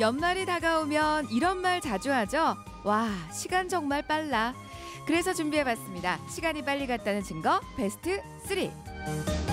연말이 다가오면 이런 말 자주 하죠? 와, 시간 정말 빨라. 그래서 준비해봤습니다. 시간이 빨리 갔다는 증거 베스트 3.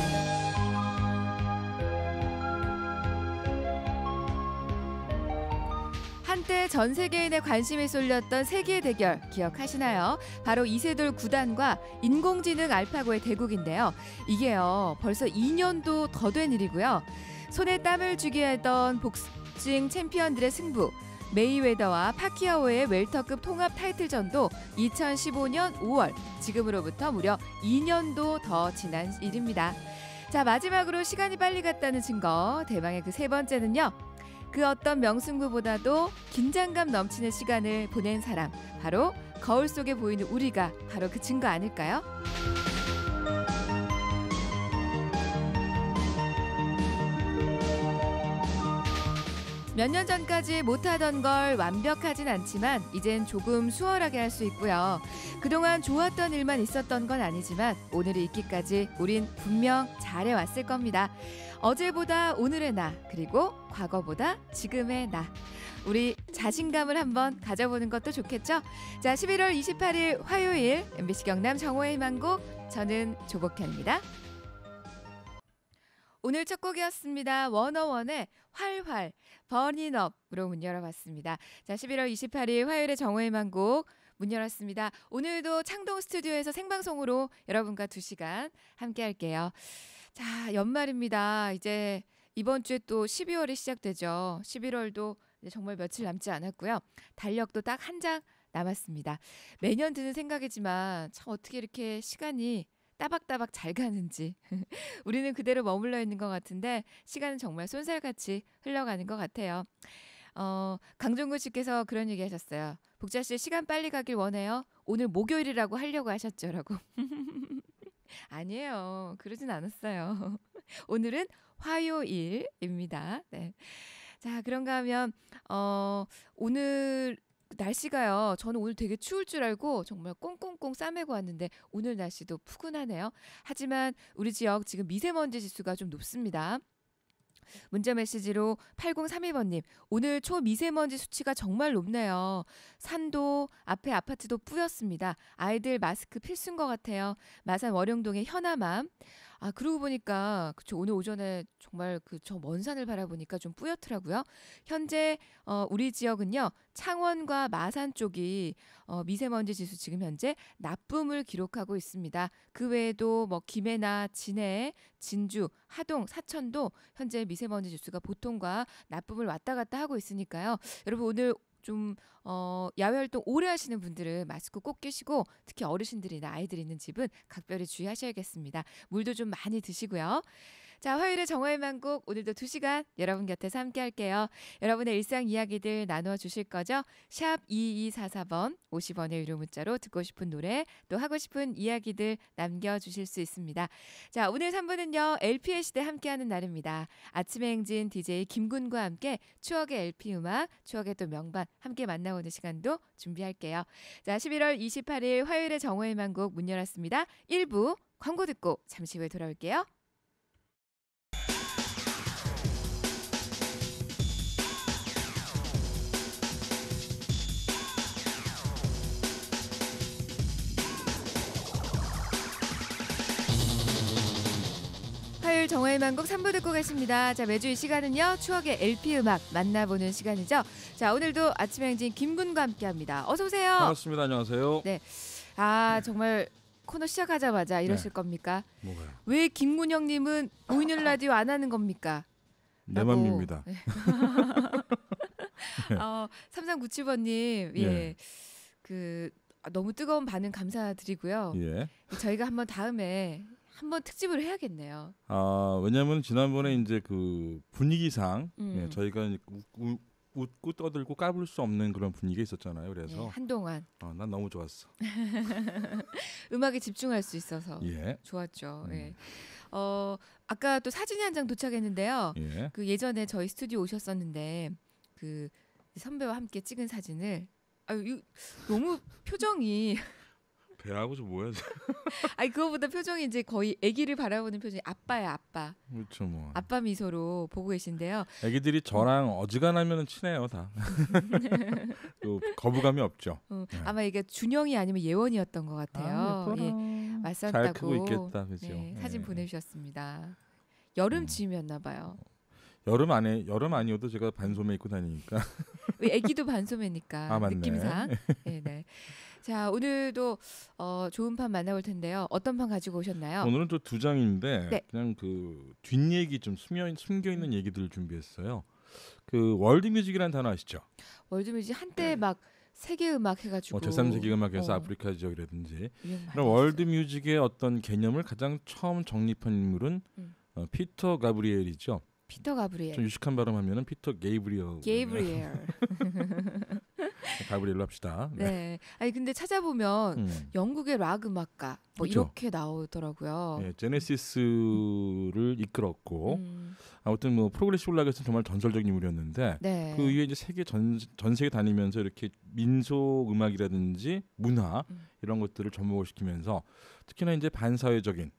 전 세계인의 관심이 쏠렸던 세계 대결 기억하시나요? 바로 이세돌 구단과 인공지능 알파고의 대국인데요. 이게요, 벌써 2년도 더 된 일이고요. 손에 땀을 쥐게 했던 복싱 챔피언들의 승부, 메이웨더와 파키아오의 웰터급 통합 타이틀전도 2015년 5월, 지금으로부터 무려 2년도 더 지난 일입니다. 자, 마지막으로 시간이 빨리 갔다는 증거, 대망의 그 세 번째는요. 그 어떤 명승부보다도 긴장감 넘치는 시간을 보낸 사람 바로 거울 속에 보이는 우리가 바로 그 증거 아닐까요? 몇년 전까지 못하던 걸 완벽하진 않지만 이젠 조금 수월하게 할 수 있고요. 그동안 좋았던 일만 있었던 건 아니지만 오늘이 있기까지 우린 분명 잘해왔을 겁니다. 어제보다 오늘의 나, 그리고 과거보다 지금의 나. 우리 자신감을 한번 가져보는 것도 좋겠죠? 자, 11월 28일 화요일 MBC 경남 정호의 희망곡 저는 조복현입니다. 오늘 첫 곡이었습니다. 원어원의 활활 버닝업으로 문 열어봤습니다. 자, 11월 28일 화요일에 정오의 만곡 문 열었습니다. 오늘도 창동 스튜디오에서 생방송으로 여러분과 2시간 함께 할게요. 자, 연말입니다. 이제 이번 주에 또 12월이 시작되죠. 11월도 정말 며칠 남지 않았고요. 달력도 딱 한 장 남았습니다. 매년 드는 생각이지만 참 어떻게 이렇게 시간이 따박따박 잘 가는지 우리는 그대로 머물러 있는 것 같은데 시간은 정말 손살같이 흘러가는 것 같아요. 어, 강종구 씨께서 그런 얘기 하셨어요. 복자 씨 시간 빨리 가길 원해요. 오늘 목요일이라고 하려고 하셨죠라고. 아니에요. 그러진 않았어요. 오늘은 화요일입니다. 네. 자, 그런가 하면, 어, 오늘 날씨가요. 저는 오늘 되게 추울 줄 알고 정말 꽁꽁꽁 싸매고 왔는데 오늘 날씨도 푸근하네요. 하지만 우리 지역 지금 미세먼지 지수가 좀 높습니다. 문자 메시지로 8 0 3 1번님 오늘 초미세먼지 수치가 정말 높네요. 산도, 앞에 아파트도 뿌였습니다. 아이들 마스크 필수인 것 같아요. 마산 월영동의 현아맘. 아 그러고 보니까 그쵸 오늘 오전에 정말 그 저 먼 산을 바라보니까 좀 뿌옇더라고요. 현재 어 우리 지역은요. 창원과 마산 쪽이 어 미세먼지 지수 지금 현재 나쁨을 기록하고 있습니다. 그 외에도 뭐 김해나 진해, 진주, 하동, 사천도 현재 미세먼지 지수가 보통과 나쁨을 왔다 갔다 하고 있으니까요. 여러분 오늘 좀 어, 야외 활동 오래 하시는 분들은 마스크 꼭 끼시고 특히 어르신들이나 아이들 있는 집은 각별히 주의하셔야겠습니다. 물도 좀 많이 드시고요. 자, 화요일에 정화일만곡 오늘도 2시간 여러분 곁에서 함께 할게요. 여러분의 일상 이야기들 나누어 주실 거죠? 샵 2244번 50원의 유료 문자로 듣고 싶은 노래 또 하고 싶은 이야기들 남겨 주실 수 있습니다. 자, 오늘 3분은요 LP의 시대 함께하는 날입니다. 아침의 행진 DJ 김군과 함께 추억의 LP 음악, 추억의 또 명반 함께 만나보는 시간도 준비할게요. 자, 11월 28일 화요일에 정화일만곡 문 열었습니다. 1부 광고 듣고 잠시 후에 돌아올게요. 정화의 만곡 3부 듣고 가십니다 자, 매주 이 시간은요. 추억의 LP 음악 만나보는 시간이죠. 자, 오늘도 아침 행진 김군과 함께 합니다. 어서 오세요. 반갑습니다. 안녕하세요. 네. 아, 정말 코너 시작하자마자 이러실 네. 겁니까? 뭐가요? 왜 김군영 님은 보이는 라디오 안 하는 겁니까? 내라 맘입니다. 네. 어, 3397번님, 예. 예. 그, 너무 뜨거운 반응 감사드리고요. 예. 저희가 한번 다음에 한번 특집을 해야겠네요. 아 왜냐하면 지난번에 이제 그 분위기상 예, 음. 예, 저희가 우, 우, 웃고 떠들고 까불 수 없는 그런 분위기가 있었잖아요. 그래서 예, 한동안 어, 난 너무 좋았어. 음악에 집중할 수 있어서 예. 좋았죠. 음. 예. 어 아까 또 사진이 한 장 도착했는데요. 예. 그 예전에 저희 스튜디오 오셨었는데 그 선배와 함께 찍은 사진을 아유 이, 너무 표정이 배라고 좀 뭐야? 아니 그거보다 표정이 이제 거의 아기를 바라보는 표정이 아빠야 아빠. 그렇죠 뭐. 아빠 미소로 보고 계신데요. 아기들이 저랑 어지간하면 친해요 다. 또 거부감이 없죠. 어, 네. 아마 이게 준영이 아니면 예원이었던 것 같아요. 아, 네, 예, 맞섰다고. 잘 있겠다 그죠. 네, 사진 네. 보내주셨습니다. 여름 음. 즈이었나 봐요. 여름 안에 여름 아니어도 제가 반소매 입고 다니니까. 아기도 반소매니까 아, 느낌상. 예, 네, 네. 자, 오늘도 어, 좋은 판 만나볼 텐데요. 어떤 판 가지고 오셨나요? 오늘은 또 두 장인데 네. 그냥 그 뒷얘기 좀 숨겨, 숨겨 있는 음. 얘기들을 준비했어요. 그 월드뮤직이라는 단어 아시죠? 월드뮤직 한때 네. 막 세계 음악 해가지고 어, 뭐 제3세계 음악에서 어. 아프리카 지역이라든지 월드뮤직의 어떤 개념을 가장 처음 정립한 인물은 음. 어, 피터 가브리엘이죠. 피터 가브리엘. 좀 유식한 발음하면은 피터 게이브리엘. 게이브리엘. 가브리엘로 합시다. 네. 네. 아니 근데 찾아보면 음. 영국의 락 음악가 뭐 그렇죠. 이렇게 나오더라고요. 네, 제네시스를 이끌었고 음. 아무튼 뭐 프로그레시브 락에서 정말 전설적인 인물이었는데 네. 그 이후에 이제 세계 전, 전 세계 다니면서 이렇게 민속 음악이라든지 문화 음. 이런 것들을 접목을 시키면서 특히나 이제 반사회적인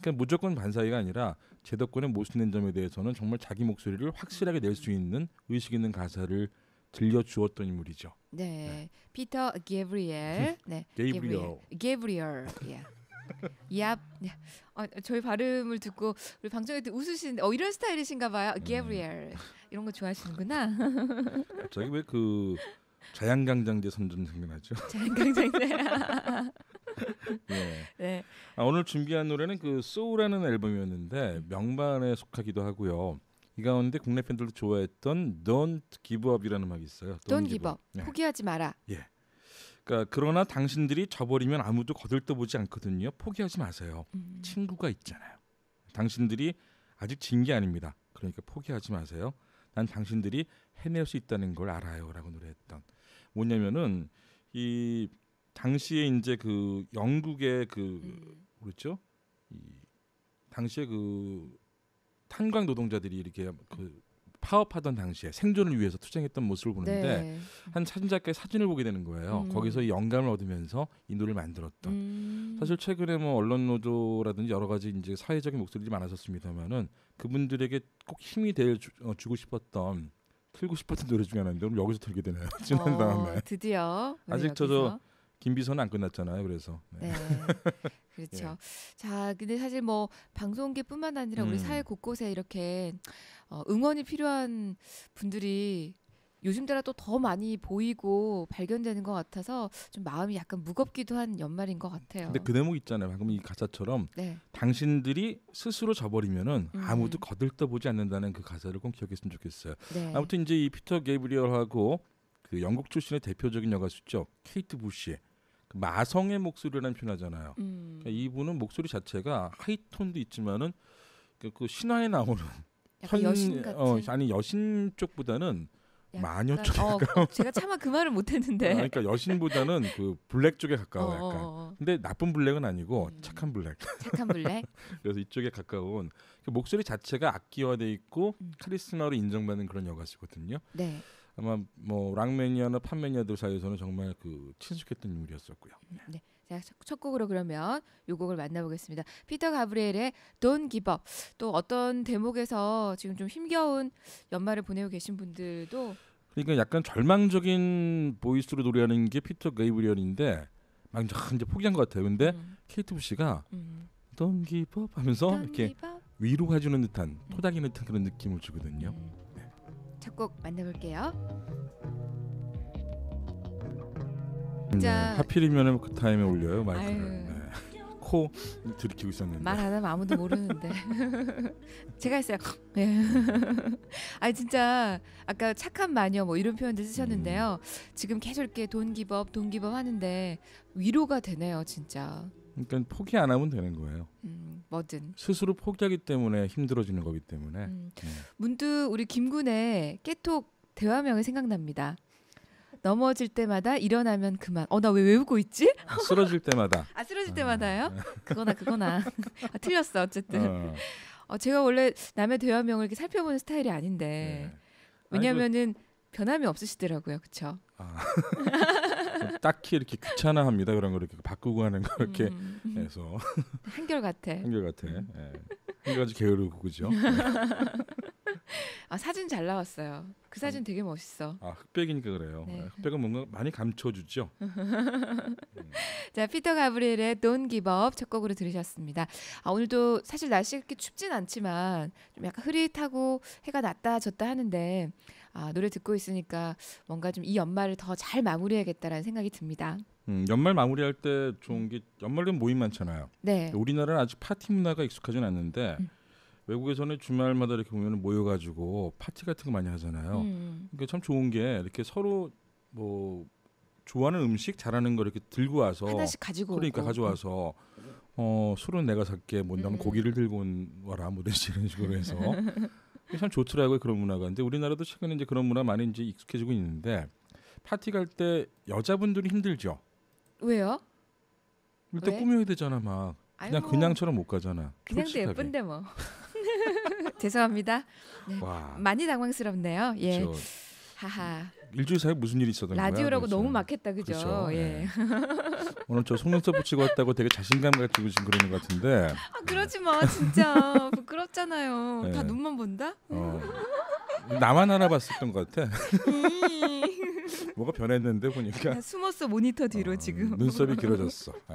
그러니까 무조건 반사회가 아니라 제도권에 모순된 점에 대해서는 정말 자기 목소리를 확실하게 낼 수 있는 의식 있는 가사를 들려주었던 인물이죠. 네, 네. 피터 게브리엘. 네, 게브리엘. 게브리엘. 예. 야, 아, 어, 저희 발음을 듣고 우리 방정이 때 웃으시는데 어 이런 스타일이신가 봐요. 음. 게브리엘. 이런 거 좋아하시는구나. 저기 왜 그 자양강장제 선전 생각나죠? 자양강장제. 네. 네. 아, 오늘 준비한 노래는 그 소우라는 앨범이었는데 명반에 속하기도 하고요. 이 가운데 국내 팬들도 좋아했던 Don't Give Up이라는 음악이 있어요. Don't, Don't Give Up. 예. 포기하지 마라. 예. 그러니까 그러나 당신들이 저버리면 아무도 거들떠보지 않거든요. 포기하지 마세요. 음. 친구가 있잖아요. 당신들이 아직 진게 아닙니다. 그러니까 포기하지 마세요. 난 당신들이 해낼 수 있다는 걸 알아요라고 노래했던 뭐냐면은 이 당시에 이제 그 영국의 그 음. 그렇죠? 이 당시에 그 탄광 노동자들이 이렇게 그 파업하던 당시에 생존을 위해서 투쟁했던 모습을 보는데 네. 한 사진작가의 사진을 보게 되는 거예요. 음. 거기서 영감을 얻으면서 이 노래를 만들었던. 음. 사실 최근에 뭐 언론 노조라든지 여러 가지 이제 사회적인 목소리들이 많아졌습니다만은 그분들에게 꼭 힘이 될 주, 어, 주고 싶었던 틀고 싶었던 노래 중에 하나인데 그럼 여기서 틀게 되네요. 지난 어, 다음에 드디어 아직 저저 김 비서는 안 끝났잖아요. 그래서. 네. 네. 그렇죠. 예. 자, 근데 사실 뭐 방송계뿐만 아니라 우리 음. 사회 곳곳에 이렇게 어, 응원이 필요한 분들이 요즘 들어 또더 많이 보이고 발견되는 것 같아서 좀 마음이 약간 무겁기도 한 연말인 것 같아요. 근데 그 대목 있잖아요. 방금 이 가사처럼 네. 당신들이 스스로 저버리면은 음. 아무도 거들떠보지 않는다는 그 가사를 꼭 기억했으면 좋겠어요. 네. 아무튼 이제 이 피터 게이브리얼하고 그 영국 출신의 대표적인 여가수죠 케이트 부시의 그 마성의 목소리라는 표현하잖아요. 음. 그러니까 이분은 목소리 자체가 하이톤도 있지만은 그, 그, 신화에 나오는 현, 여신 어, 같은 어, 아니 여신 쪽보다는 마녀 쪽에 어, 가까운 그 제가 차마 그 말을 못했는데 아, 그러니까 여신보다는 그 블랙 쪽에 가까워 어, 약간 어어. 근데 나쁜 블랙은 아니고 음. 착한 블랙 착한 블랙 그래서 이쪽에 가까운 그 목소리 자체가 악기화돼 있고 음. 카리스마로 인정받는 그런 여가시거든요 네. 아마 뭐락매니아나 판매니아들 사이에서는 정말 그 친숙했던 인물이었었고요. 네. 자, 첫 곡으로 그러면 요 곡을 만나보겠습니다. 피터 가브리엘의 Don't Give Up. 또 어떤 대목에서 지금 좀 힘겨운 연말을 보내고 계신 분들도 그러니까 약간 절망적인 보이스로 노래하는 게 피터 가브리엘인데 막 이제 포기한 것 같아요. 근데 음. 케이트 부시가 음. Don't Give Up 하면서 Don't 이렇게 위로해 주는 듯한 토닥이는 듯한 그런 느낌을 주거든요. 음. 첫곡 만나볼게요. 네, 하필이면 그 타임에 올려요 마이크를. 네. 코 들이키고 있었는데. 말 하면 아무도 모르는데 제가 했어요. 예. 아 진짜 아까 착한 마녀 뭐 이런 표현들 쓰셨는데요. 음. 지금 계속 이렇게 돈기법 돈기법 하는데 위로가 되네요, 진짜. 그러니까 포기 안 하면 되는 거예요. 음, 뭐든 스스로 포기하기 때문에 힘들어지는 거기 때문에. 음. 네. 문득 우리 김군의 깨톡 대화명이 생각납니다. 넘어질 때마다 일어나면 그만. 어나 왜 외우고 있지? 아, 쓰러질 때마다. 아 쓰러질 아. 때마다요? 그거나 그거나. 아, 틀렸어 어쨌든. 어. 어, 제가 원래 남의 대화명을 이렇게 살펴보는 스타일이 아닌데 네. 아, 왜냐하면은 아니, 그... 변함이 없으시더라고요, 그렇죠? 딱히 이렇게 귀찮아합니다. 그런 걸 이렇게 바꾸고 하는 거 이렇게 음. 해서 한결 같아. 한결 같아. 예. 한 가지 게으르고 그죠. 예. 아 사진 잘 나왔어요. 그 사진 아, 되게 멋있어. 아 흑백이니까 그래요. 네. 예, 흑백은 뭔가 많이 감춰주죠. 음. 자 피터 가브리엘의 Don't Give Up 첫 곡으로 들으셨습니다. 아 오늘도 사실 날씨가 그렇게 춥진 않지만 좀 약간 흐릿하고 해가 났다 졌다 하는데 아, 노래 듣고 있으니까 뭔가 좀 이 연말을 더 잘 마무리해야겠다라는 생각이 듭니다. 음, 연말 마무리할 때 좋은 게 연말은 모임 많잖아요. 네. 우리나라는 아직 파티 문화가 익숙하지 않는데 음. 외국에서는 주말마다 이렇게 보면 모여가지고 파티 같은 거 많이 하잖아요. 음. 그러니까 참 좋은 게 이렇게 서로 뭐 좋아하는 음식 잘하는 거 이렇게 들고 와서 하나씩 가지고 그러니까 오고. 가져와서 어 술은 내가 살게 뭔다면 뭐, 음. 고기를 들고 와라 뭐 이런 식으로 해서 참 좋더라고요 그런 문화가. 근데 우리나라도 최근에 이제 그런 문화 많이 이제 익숙해지고 있는데 파티 갈 때 여자분들이 힘들죠. 왜요? 일단 왜? 꾸며야 되잖아 막. 그냥 아 그냥처럼 못 가잖아. 그냥도 솔직하게. 예쁜데 뭐. 죄송합니다. 네, 많이 당황스럽네요. 예. 저, 하하. 일주일 사이 무슨 일이 있었던 거예요? 라디오라고 너무 막했다 그죠? 그렇죠? 예. 예. 오늘 저 속눈썹 붙이고 왔다고 되게 자신감 가지고 지금 그러는 것 같은데. 아 그러지 마 진짜 부끄럽잖아요. 네. 다 눈만 본다. 어. 나만 알아봤었던 것 같아. 음. 뭐가 변했는데 보니까. 아, 숨었어 모니터 뒤로 어, 지금. 눈썹이 길어졌어. 예.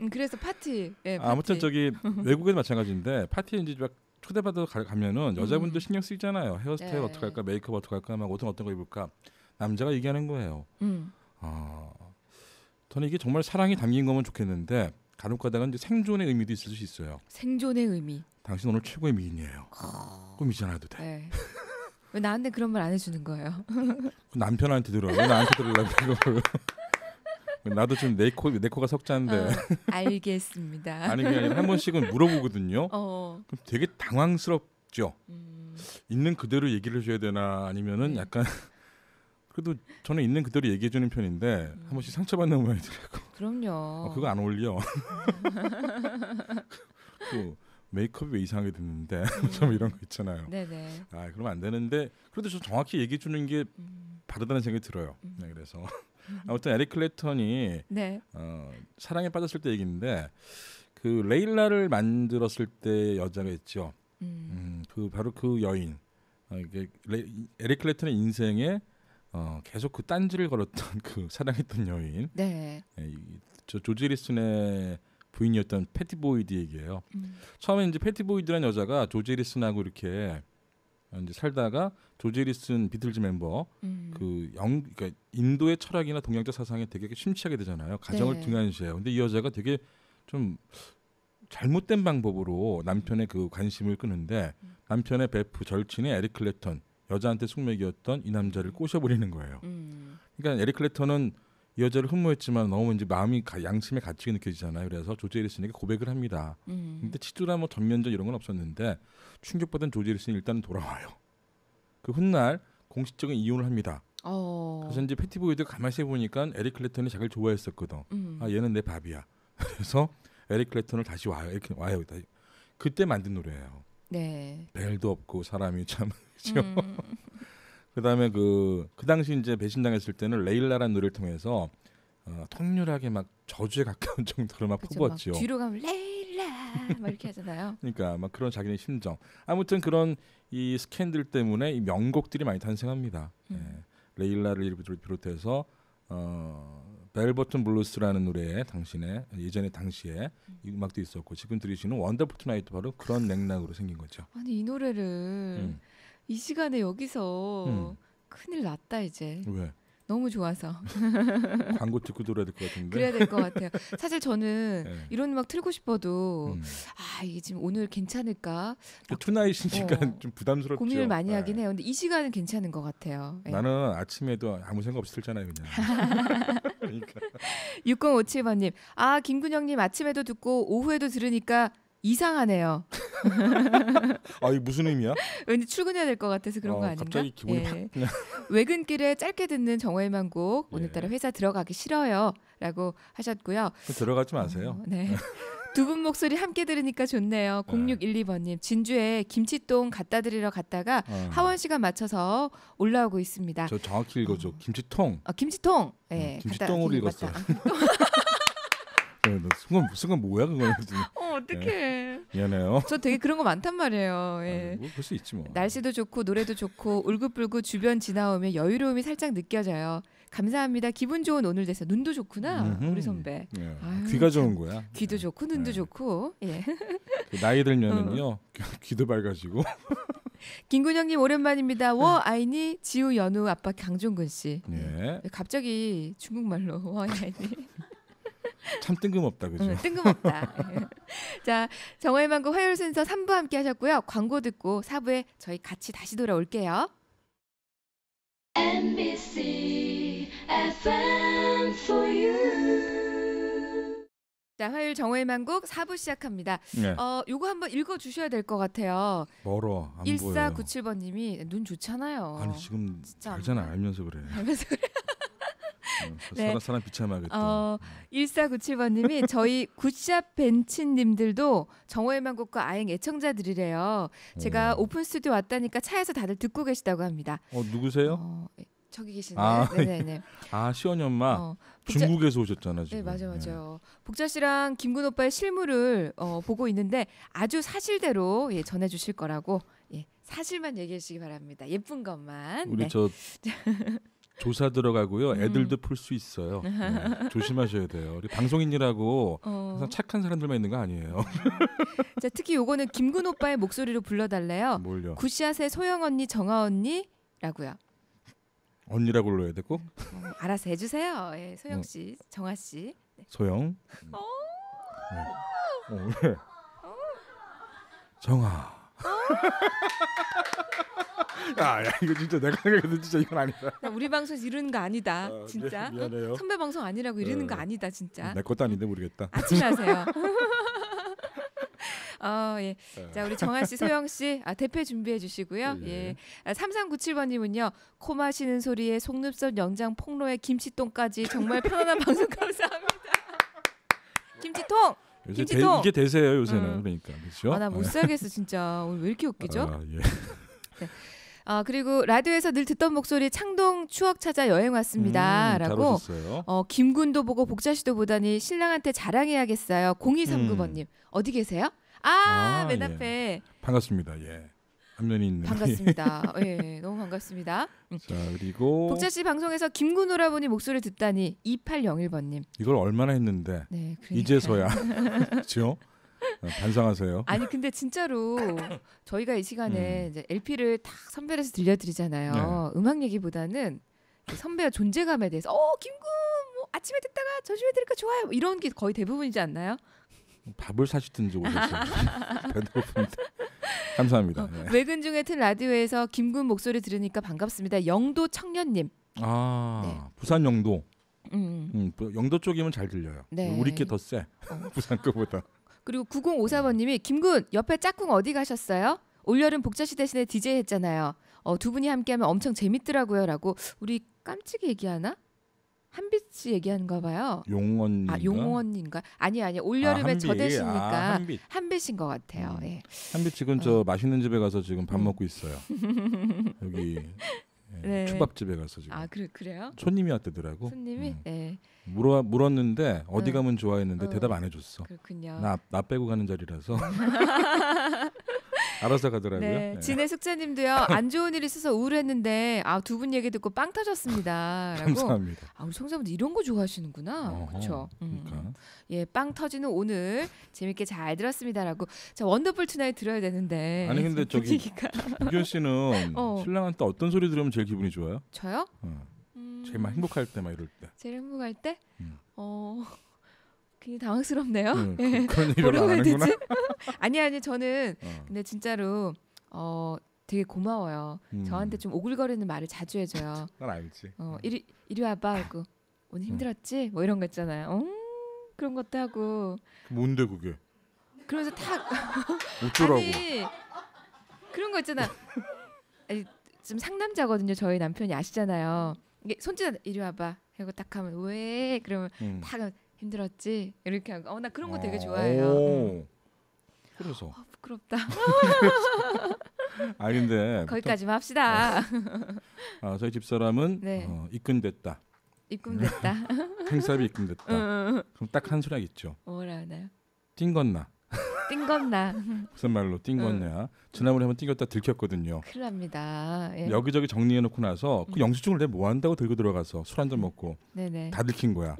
음, 그래서 파티. 네, 파티. 아무튼 저기 외국에도 마찬가지인데 파티인지 막 초대받아 가면은 여자분들 음. 신경 쓰이잖아요. 헤어스타일 네. 어떻게 할까, 메이크업 어떻게 할까, 막 옷은 어떤 거 입을까. 남자가 얘기하는 거예요. 음. 아, 저는 이게 정말 사랑이 담긴 거면 좋겠는데 간혹 가다가 생존의 의미도 있을 수 있어요. 생존의 의미. 당신 오늘 최고의 미인이에요. 아. 꿈이잖아도 돼. 네. 왜 나한테 그런 말 안 해주는 거예요? 남편한테 들어. 왜 나한테 들으려고 그걸. 나도 지금 내코 내코가 석자인데. 어, 알겠습니다. 아니 그냥 한 번씩은 물어보거든요. 어. 그럼 되게 당황스럽죠. 음. 있는 그대로 얘기를 해줘야 되나 아니면은 네. 약간 그래도 저는 있는 그대로 얘기해주는 편인데 음. 한 번씩 상처받는 모양이더라고. 그럼요. 어, 그거 안 어울려. 그 메이크업이 왜 이상하게 됐는데 음. 좀 이런 거 있잖아요. 네네. 아 그러면 안 되는데 그래도 저 정확히 얘기해 주는 게 음. 바르다는 생각이 들어요. 음. 네, 그래서 아무튼 에릭 클레턴이 네. 어, 사랑에 빠졌을 때 얘기인데 그 레일라를 만들었을 때 여자가 있죠. 음. 음, 그 바로 그 여인. 어, 이게 레, 에릭 클레턴의 인생에 어, 계속 그 딴지를 걸었던 그 사랑했던 여인. 네. 예, 이, 저 조지 리슨의 부인이었던 패티 보이드 얘기예요. 음. 처음에 이제 패티 보이드라는 여자가 조지 리슨하고 이렇게 어, 이제 살다가 조지 리슨 비틀즈 멤버 음. 그영 그러니까 인도의 철학이나 동양적 사상에 되게 심취하게 되잖아요. 가정을 네. 등한시해요. 근데 이 여자가 되게 좀 잘못된 방법으로 남편의 그 관심을 끄는데 음. 남편의 베프 절친의 에릭 클레턴 여자한테 숙맥이었던 이 남자를 꼬셔버리는 거예요. 음. 그러니까 에릭 클레턴은 이 여자를 흠모했지만 너무 이제 마음이 가, 양심에 가치가 느껴지잖아요. 그래서 조지 에리슨에게 고백을 합니다. 음. 근데 치졸한 뭐 전면전 이런 건 없었는데 충격받은 조지 에리슨이 일단 은 돌아와요. 그 훗날 공식적인 이혼을 합니다. 어. 그래서 이제 패티보이드 가만히 보니까 에릭 클레턴이 자기를 좋아했었거든. 음. 아 얘는 내 밥이야. 그래서 에릭 클레턴을 다시 와요. 이렇게 와요. 다시. 그때 만든 노래예요. 네. 벨도 없고 사람이 참 그죠. 음. 그다음에 그그 그 당시 이제 배신당했을 때는 레일라라는 노래를 통해서 어, 통렬하게 막 저주에 가까운 정도로 막 그쵸, 퍼부었지막 뒤로 가면 레일라 막 이렇게 하잖아요. 그러니까 막 그런 자기네 심정. 아무튼 그런 이 스캔들 때문에 이 명곡들이 많이 탄생합니다. 음. 예. 레일라를 비롯해서 어, 벨버튼 블루스라는 노래에 당신의 예전에 당시에 음. 이 음악도 있었고 지금 들으시는 원더풀 투나이트 바로 그런 맥락으로 생긴 거죠. 아니 이 노래를 음. 이 시간에 여기서 음. 큰일 났다 이제. 왜? 너무 좋아서 광고 듣고 돌아야 될 것 같은데 그래야 될 것 같아요. 사실 저는 네. 이런 음악 틀고 싶어도 음. 아 이게 지금 오늘 괜찮을까? 그 투나잇이니까 어, 좀 부담스럽죠. 고민을 많이 예. 하긴 네. 해요. 근데 이 시간은 괜찮은 것 같아요. 네. 나는 아침에도 아무 생각 없이 틀잖아요, 그냥. 그러니까. 6057번님, 아 김근영님 아침에도 듣고 오후에도 들으니까 이상하네요. 아, 이 무슨 의미야? 왠지 출근해야 될 것 같아서 그런 어, 거 아, 아닌가? 갑자기 기분이 예. 네. 외근길에 짧게 듣는 정호의만 곡 오늘따라 예. 회사 들어가기 싫어요라고 하셨고요. 들어가지 마세요. 어, 네. 두분 목소리 함께 들으니까 좋네요. 0612번님 진주에 김치똥 갖다 드리러 갔다가 어. 하원 시간 맞춰서 올라오고 있습니다. 저 정확히 읽어줘. 음. 김치통. 어, 김치통. 예, 음, 김치똥으로 읽었어요. 네, 순간 순간 뭐야 그거는. 어 어떡해. 네. 미안해요. 저 되게 그런 거 많단 말이에요. 아, 예. 아, 뭐, 뭐, 볼수 있지 뭐. 날씨도 좋고 노래도 좋고 울긋불긋 주변 지나오면 여유로움이 살짝 느껴져요. 감사합니다. 기분 좋은 오늘 돼서 눈도 좋구나 음흠. 우리 선배. 예. 아, 아유, 귀가 좋은 거야. 귀도 예. 좋고 눈도 예. 좋고. 예. 그 나이 들면은요 어. 귀도 밝아지고. 김근영님 오랜만입니다. 네. 워 아이니 지우 연우 아빠 강종근 씨. 예. 갑자기 중국말로 워 아이니. 참 뜬금없다 그죠? 응, 뜬금없다. 자 정월만고 화요일 순서 3부 함께 하셨고요. 광고 듣고 4부에 저희 같이 다시 돌아올게요. MBC FM for you. 자 화요일 정의만곡 4부 시작합니다. 네. 어 요거 한번 읽어 주셔야 될 것 같아요. 멀어 안 1497번님이 눈 좋잖아요. 아니 지금 알잖아 알면서 그래. 알면서 그래. 네. 사람 사람 비참하겠다. 어, 1497번님이 저희 굿샵 벤치님들도 정호일만 곡과 아행 애청자들이래요. 제가 음. 오. 픈 스튜디오 왔다니까 차에서 다들 듣고 계시다고 합니다. 어 누구세요? 어, 예, 저기 계시네요. 아, 네네네. 네, 예. 네. 아 시원이 엄마 어, 복자, 중국에서 오셨잖아 지금. 네 맞아 맞아. 예. 복자 씨랑 김군 오빠의 실물을 어, 보고 있는데 아주 사실대로 예, 전해주실 거라고 예, 사실만 얘기해 주시기 바랍니다. 예쁜 것만. 우리 네. 저 조사 들어가고요. 음. 애들도 음. 풀수 있어요. 네, 조심하셔야 돼요. 우리 방송인이라고 어. 항상 착한 사람들만 있는 거 아니에요. 자, 특히 요거는 김군 오빠의 목소리로 불러달래요. 뭘요? 굿샷의 소영 언니, 정아 언니라고요. 언니라고 불러야 되고? 어, 알아서 해주세요. 예, 소영 어. 씨, 어. 정아 씨. 네. 소영. 어. 네. 어, 정아. 야, 아, 야, 이거 진짜 내가 생각해도 진짜 이건 아니다. 나 우리 방송 이러는 거 아니다. 아, 진짜. 어? 미, 안해요 선배 방송 아니라고 이러는 네. 거 아니다. 진짜. 내 것도 아닌데 모르겠다. 아침에 하세요. 어, 예. 네. 자, 우리 정한 씨, 소영 씨, 아, 대패 준비해 주시고요. 네. 예. 아, 3397번님은요, 코 마시는 소리에 속눈썹 영장 폭로에 김치똥까지 정말 편안한 방송 감사합니다. 김치통! 요새 대, 이게 대세예요 요새는 음. 그러니까 그렇죠. 아나 못 네. 살겠어 진짜 오늘 왜 이렇게 웃기죠? 아, 예. 네. 아 그리고 라디오에서 늘 듣던 목소리 창동 추억 찾아 여행 왔습니다라고 음, 어 김군도 보고 복자 씨도 보다니 신랑한테 자랑해야겠어요 0239번님 음. 어디 계세요? 아맨 아, 아 예. 앞에 예. 반갑습니다 예한 면이 있는 반갑습니다. 예, 네, 너무 반갑습니다. 음. 자 그리고 복자 씨 방송에서 김군 오라버니 목소리 듣다니 2801번님 이걸 얼마나 했는데 네, 그러니까. 이제서야 그렇죠. 반성하세요. 아니 근데 진짜로 저희가 이 시간에 음. 이제 LP를 딱 선별해서 들려드리잖아요. 네. 음악 얘기보다는 선배의 존재감에 대해서 어 김군 뭐 아침에 듣다가 점심에 들으니까 좋아요 뭐 이런 게 거의 대부분이지 않나요? 밥을 사시든지 오셨어요. 배고픈데. 감사합니다. 어, 네. 외근 중에 튼 라디오에서 김군 목소리 들으니까 반갑습니다. 영도 청년님. 아 네. 부산 영도. 음. 음. 영도 쪽이면 잘 들려요. 네. 우리 게더 세. 부산 거보다. 그리고 9054번님이 김군 옆에 짝꿍 어디 가셨어요? 올여름 복자씨 대신에 DJ 했잖아요. 어, 두 분이 함께하면 엄청 재밌더라고요라고 우리 깜찍이 얘기하나? 한빛 이 얘기하는가 봐요. 용언인가? 아, 용언인가? 아니 아니 올여름에 아, 저대시니까 아, 한빛. 인것 같아요. 음. 예. 한빛 지금 어. 저 맛있는 집에 가서 지금 밥 음. 먹고 있어요. 여기 예, 네. 초밥집에 가서 지금. 아 그래 그래요? 손님이 왔대더라고. 손님이? 음. 네. 물어 물었는데 어디 어. 가면 좋아했는데 어. 대답 안 해줬어. 그렇군요. 나 나 빼고 가는 자리라서. 알아서 가더라고요. 네. 네. 진해 숙자님도요. 안 좋은 일 있어서 우울했는데 아두 분 얘기 듣고 빵터졌습니다 감사합니다. 아 우리 성자분들 이런 거 좋아하시는구나. 그렇죠. 그러니까. 예빵 터지는 오늘 재밌게 잘 들었습니다라고. 자 원더풀 투나잇 들어야 되는데. 아니 근데 저기 유현 씨는 어. 신랑한테 어떤 소리 들으면 제일 기분이 좋아요? 저요? 어. 음... 제일 막 행복할 때 막 이럴 때. 제일 행복할 때? 음. 어. 굉장히 당황스럽네요. 음, 예. 그, 그런 일을 안 하는구나. 아니 아니 저는 어. 근데 진짜로 어 되게 고마워요. 음. 저한테 좀 오글거리는 말을 자주 해줘요. 난 알지. 어 음. 이리 이리 와봐 하고 오늘 음. 힘들었지? 음. 뭐 이런 거 있잖아요. 음, 그런 것도 하고. 뭔데 그게? 그러면서 탁. 웃쩌라고 그런 거 있잖아. 아니, 좀 상남자거든요. 저희 남편이 아시잖아요. 이게 손짓 이리 와봐. 하고 딱 하면 왜? 그러면 음. 탁. 힘들었지 이렇게 하고 어나 그런 거 되게 어. 좋아해요. 그래서 어, 부끄럽다. 아 근데 거기까지만 합시다. 어. 아 저희 집 사람은 네. 어, 입금됐다. 입금됐다. 행사비 입금됐다. 그럼 딱한 소리가 있죠. 뭐라 하나요? 띵건나. 띵건나. 무슨 말로 띵건냐? 응. 지난번에 한번 띵겼다 들켰거든요. 큰일납니다. 예. 여기저기 정리해놓고 나서 그 영수증을 내뭐 한다고 들고 들어가서 술 한 잔 먹고 네네. 다 들킨 거야.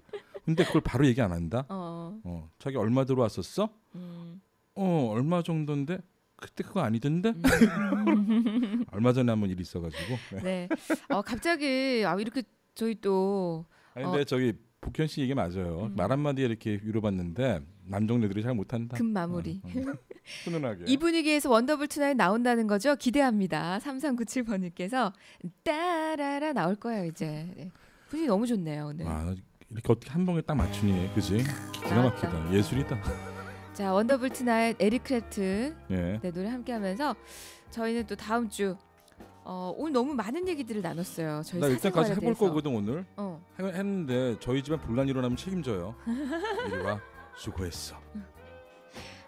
근데 그걸 바로 얘기 안 한다. 어. 어 자기 얼마 들어왔었어? 음. 어 얼마 정도인데 그때 그거 아니던데? 음. 얼마 전에 한 번 일이 있어가지고. 네. 네. 어 갑자기 아 이렇게 저희 또. 아니 어. 근데 어. 저기 복현 씨 얘기 맞아요. 음. 말 한마디에 이렇게 위로받는데 남정네들이 잘 못한다. 금 마무리. 어, 어. 훈훈하게. 이 분위기에서 원더블 투나잇 나온다는 거죠? 기대합니다. 3397번님께서 따라라 나올 거예요 이제. 네. 분위기 너무 좋네요 오늘. 아, 이렇게 어떻게 한 번에 딱 맞추니 그지? 기가 막히다 예술이다. 자 원더블 트나의 에릭 크래프트 예. 네, 노래 함께하면서 저희는 또 다음 주 어, 오늘 너무 많은 얘기들을 나눴어요. 저희 나 이때까지 해볼 대해서. 거거든 오늘. 어. 했는데 저희 집에 불난 일어나면 책임져요. 이리 와 수고했어.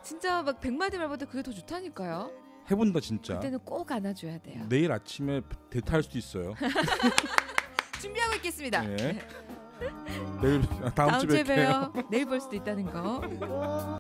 진짜 막 백마디 말보다 그게 더 좋다니까요. 해본다 진짜. 그때는 꼭 안아줘야 돼요. 내일 아침에 대타할 수도 있어요. 준비하고 있겠습니다. 네. 네. 내일 다음, 다음 주에 봬요. 내일 볼 수도 있다는 거.